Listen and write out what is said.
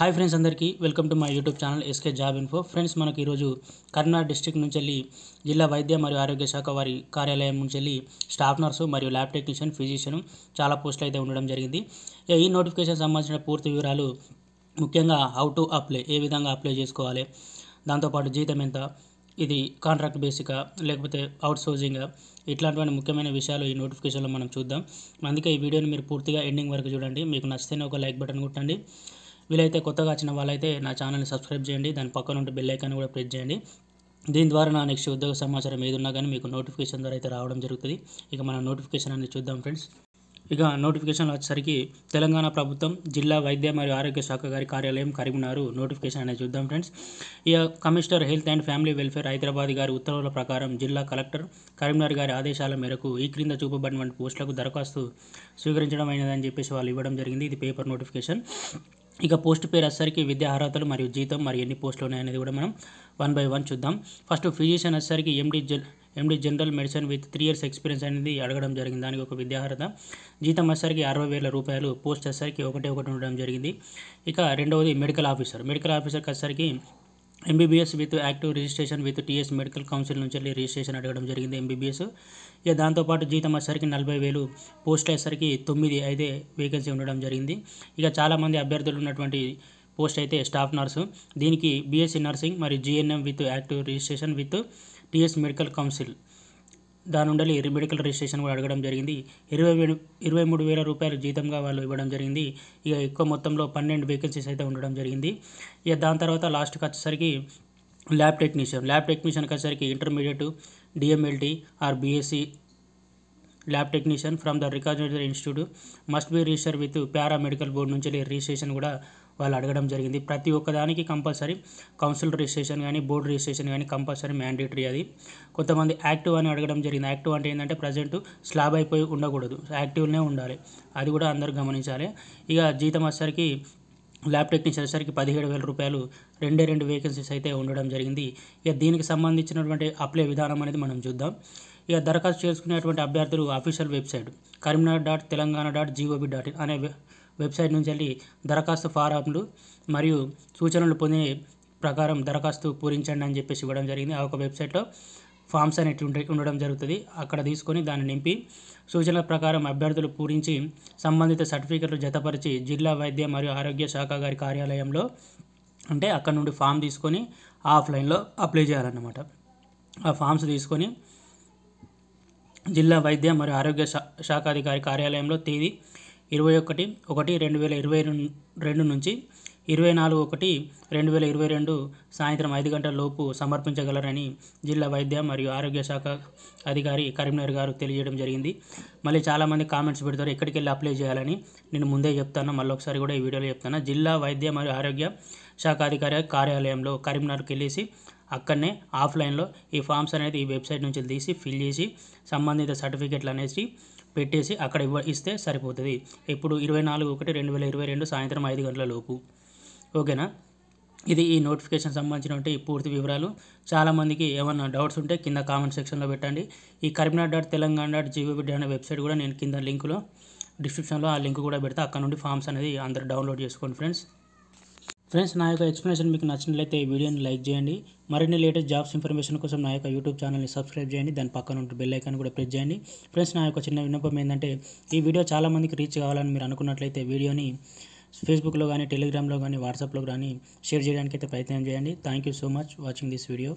hi friends అందరికీ welcome to my YouTube channel SK job info friends మనకు ఈరోజు Karnataka district నుంచి వెళ్ళి జిల్లా వైద్య మరియు ఆరోగ్య శాఖ వారి కార్యాలయం నుంచి వెళ్ళి స్టాఫ్ నర్సు మరియు ల్యాబ్ టెక్నీషియన్ ఫిజిషియన్ చాలా పోస్టులు అయితే ఉండడం జరిగింది ఈ నోటిఫికేషన్ సంబంధించిన పూర్తి వివరాలు ముఖ్యంగా హౌ టు అప్లై ఏ విధంగా అప్లై చేసుకోవాలి దాంతోపాటు జీతం ఎంత ఇది కాంట్రాక్ట్ బేసికా లేకపోతే అవుట్ సోర్సింగా ఇట్లాంటివన్నీ ముఖ్యమైన విషయాలు ఈ నోటిఫికేషన్లో మనం చూద్దాం అందుకే ఈ వీడియోని మీరు పూర్తిగా ఎండింగ్ వరకు చూడండి మీకు నచ్చితేనే ఒక లైక్ బటన్ కొట్టండి వీలైతే కొత్తగా వచ్చిన వాళ్ళైతే నా ఛానల్ని సబ్స్క్రైబ్ చేయండి దాని పక్కన ఉంటే బెల్ ఐకాన్ కూడా ప్రెస్ చేయండి దీని ద్వారా నా నెక్స్ట్ ఉద్యోగ సమాచారం ఏది ఉన్నా కానీ మీకు నోటిఫికేషన్ ద్వారా అయితే రావడం జరుగుతుంది ఇక మన నోటిఫికేషన్ అనేది చూద్దాం ఫ్రెండ్స్ ఇక నోటిఫికేషన్ వచ్చేసరికి తెలంగాణ ప్రభుత్వం జిల్లా వైద్య మరియు ఆరోగ్య శాఖ గారి కార్యాలయం కరీంనగర్ నోటిఫికేషన్ అనేది చూద్దాం ఫ్రెండ్స్ ఇక commissioner health and family welfare Hyderabad గారి ఉత్తర్వుల ప్రకారం జిల్లా కలెక్టర్ కరీంనగర్ గారి ఆదేశాల మేరకు ఈ క్రింద చూపబడినటువంటి పోస్టులకు దరఖాస్తు స్వీకరించడం అయినదని చెప్పేసి వాళ్ళు ఇవ్వడం జరిగింది ఇది పేపర్ నోటిఫికేషన్ ఇక పోస్ట్ పేరు వచ్చేసరికి విద్యా అర్హతలు మరియు జీతం మరి ఎన్ని పోస్టులు ఉన్నాయనేది కూడా మనం వన్ బై వన్ చూద్దాం ఫస్ట్ ఫిజిషియన్ వచ్చేసరికి ఎండి జెల్ MD general medicine with three years experience అనేది అడగడం జరిగింది దానికి ఒక అర్హత జీతం వచ్చేసరికి అరవై వేల రూపాయలు పోస్ట్ వచ్చేసరికి ఒకటే ఒకటి ఉండడం జరిగింది ఇక రెండవది మెడికల్ ఆఫీసర్ మెడికల్ ఆఫీసర్కి వచ్చేసరికి MBBS with active registration with TS medical council నుంచి వెళ్ళి రిజిస్ట్రేషన్ అడగడం జరిగింది ఎంబీబీఎస్ ఇక దాంతోపాటు జీతం వచ్చేసరికి నలభై వేలు పోస్ట్ అయ్యేసరికి తొమ్మిది అయితే వేకెన్సీ ఉండడం జరిగింది ఇక చాలామంది అభ్యర్థులు ఉన్నటువంటి పోస్ట్ అయితే స్టాఫ్ నర్సు దీనికి బీఎస్సీ నర్సింగ్ మరియు GNM with active registration with TS medical council దాని దానుండలి మెడికల్ రిజిస్ట్రేషన్ కూడా అడగడం జరిగింది ఇరవై ఇరవై మూడు వేల రూపాయలు జీతంగా వాళ్ళు ఇవ్వడం జరిగింది ఇక ఎక్కువ మొత్తంలో పన్నెండు వేకెన్సీస్ అయితే ఉండడం జరిగింది ఇక దాని తర్వాత లాస్ట్కి వచ్చేసరికి ల్యాబ్ టెక్నీషియన్ ల్యాబ్ టెక్నీషియన్కి వచ్చేసరికి intermediate DMLT or BSc lab technician from the recognized institute must be register with para medical board నుంచి రిజిస్ట్రేషన్ కూడా వాళ్ళు అడగడం జరిగింది ప్రతి ఒక్కదానికి కంపల్సరీ కౌన్సిల్ రిజిస్ట్రేషన్ కానీ బోర్డు రిజిస్ట్రేషన్ కానీ కంపల్సరీ మ్యాండేటరీ అది కొంతమంది యాక్టివ్ అని అడగడం జరిగింది యాక్టివ్ అంటే ఏంటంటే ప్రజెంట్ స్లాబ్ అయిపోయి ఉండకూడదు యాక్టివ్నే ఉండాలి అది కూడా అందరూ గమనించాలి ఇక జీతం వచ్చేసరికి ల్యాబ్ టెక్నీషియన్ వచ్చేసరికి పదిహేడు వేల రూపాయలు రెండే రెండు వేకెన్సీస్ అయితే ఉండడం జరిగింది ఇక దీనికి సంబంధించినటువంటి అప్లై విధానం అనేది మనం చూద్దాం ఇక దరఖాస్తు చేసుకునేటువంటి అభ్యర్థులు official website Karimnagar dot Telangana dot GOB dot in అనే వెబ్సైట్ నుంచి వెళ్ళి దరఖాస్తు ఫారాలు మరియు సూచనలు పొందే ప్రకారం దరఖాస్తు పూరించండి అని చెప్పేసి ఇవ్వడం జరిగింది ఆ ఒక వెబ్సైట్లో ఫామ్స్ అనేటివి ఉండడం జరుగుతుంది అక్కడ తీసుకొని దాన్ని నింపి సూచనల ప్రకారం అభ్యర్థులు పూరించి సంబంధిత సర్టిఫికెట్లు జతపరిచి జిల్లా వైద్య మరియు ఆరోగ్య శాఖ గారి కార్యాలయంలో అంటే అక్కడ నుండి ఫామ్ తీసుకొని ఆఫ్లైన్లో అప్లై చేయాలన్నమాట ఆ ఫామ్స్ తీసుకొని జిల్లా వైద్య మరియు ఆరోగ్య శా శాఖాధికారి కార్యాలయంలో తేదీ ఇరవై ఒకటి ఒకటి రెండు వేల ఇరవై రెండు నుంచి ఇరవై నాలుగు ఒకటి రెండు వేల ఇరవై రెండు సాయంత్రం ఐదు గంటల లోపు సమర్పించగలరని జిల్లా వైద్య మరియు ఆరోగ్య శాఖ అధికారి కరీంనగర్ గారు తెలియజేయడం జరిగింది మళ్ళీ చాలామంది కామెంట్స్ పెడతారు ఎక్కడికి వెళ్ళి అప్లై చేయాలని నేను ముందే చెప్తాను మళ్ళీ ఒకసారి కూడా ఈ వీడియోలో చెప్తాను జిల్లా వైద్య మరియు ఆరోగ్య శాఖ అధికారి కార్యాలయంలో కరీంనగర్కి వెళ్ళేసి అక్కడనే ఆఫ్లైన్లో ఈ ఫామ్స్ అనేది ఈ వెబ్సైట్ నుంచి తీసి ఫిల్ చేసి సంబంధిత సర్టిఫికెట్లు అనేసి పెట్టేసి అక్కడ ఇవ్వ ఇస్తే సరిపోతుంది ఇప్పుడు ఇరవై నాలుగు ఒకటి రెండు వేల ఇరవై రెండు సాయంత్రం ఐదు గంటల లోపు ఓకేనా ఇది ఈ నోటిఫికేషన్ సంబంధించినటువంటి పూర్తి వివరాలు చాలామందికి ఏమైనా డౌట్స్ ఉంటే కింద కామెంట్ సెక్షన్లో పెట్టండి ఈ Karimnagar dot Telangana dot GOB అనే వెబ్సైట్ కూడా నేను కింద లింకులో డిస్క్రిప్షన్లో ఆ లింక్ కూడా పెడితే అక్కడ నుండి ఫామ్స్ అనేది అందరూ డౌన్లోడ్ చేసుకోండి ఫ్రెండ్స్ ఫ్రెండ్స్ నా యొక్క ఎక్స్ప్లెనేషన్ మీకు నచ్చినట్లయితే ఈ వీడియోని లైక్ చేయండి మరిన్ని లేటెస్ట్ జాబ్స్ ఇన్ఫర్మేషన్ కోసం నా యొక్క యూట్యూబ్ ఛానల్ని సబ్స్క్రైబ్ చేయండి దాని పక్కన ఉంటే బెల్ ఐకాన్ కూడా ప్రెస్ చేయండి ఫ్రెండ్స్ నా యొక్క చిన్న విన్నపం ఏంటంటే ఈ వీడియో చాలామందికి రీచ్ కావాలని మీరు అనుకున్నట్లయితే వీడియోని ఫేస్బుక్లో కానీ టెలిగ్రామ్లో కానీ వాట్సాప్లో కానీ షేర్ చేయడానికి అయితే ప్రయత్నం చేయండి thank you so much watching this video